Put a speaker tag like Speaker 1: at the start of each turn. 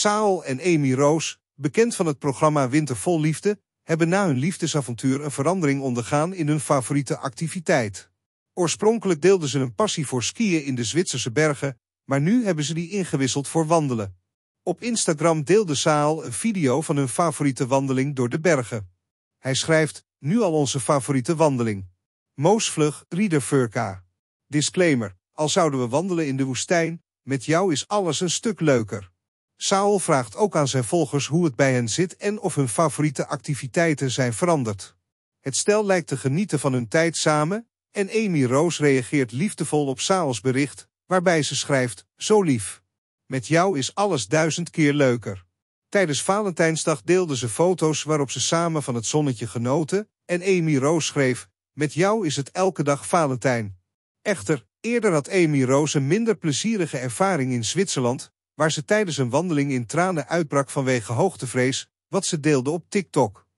Speaker 1: Saal en Amy Roos, bekend van het programma Winter Vol Liefde, hebben na hun liefdesavontuur een verandering ondergaan in hun favoriete activiteit. Oorspronkelijk deelden ze een passie voor skiën in de Zwitserse bergen, maar nu hebben ze die ingewisseld voor wandelen. Op Instagram deelde Saal een video van hun favoriete wandeling door de bergen. Hij schrijft, nu al onze favoriete wandeling. Moosvlug, Riederfurka. Disclaimer, al zouden we wandelen in de woestijn, met jou is alles een stuk leuker. Saul vraagt ook aan zijn volgers hoe het bij hen zit en of hun favoriete activiteiten zijn veranderd. Het stel lijkt te genieten van hun tijd samen en Amy Rose reageert liefdevol op Saals bericht, waarbij ze schrijft, zo lief. Met jou is alles duizend keer leuker. Tijdens Valentijnsdag deelden ze foto's waarop ze samen van het zonnetje genoten en Amy Rose schreef, met jou is het elke dag Valentijn. Echter, eerder had Amy Rose een minder plezierige ervaring in Zwitserland, waar ze tijdens een wandeling in tranen uitbrak vanwege hoogtevrees, wat ze deelde op TikTok.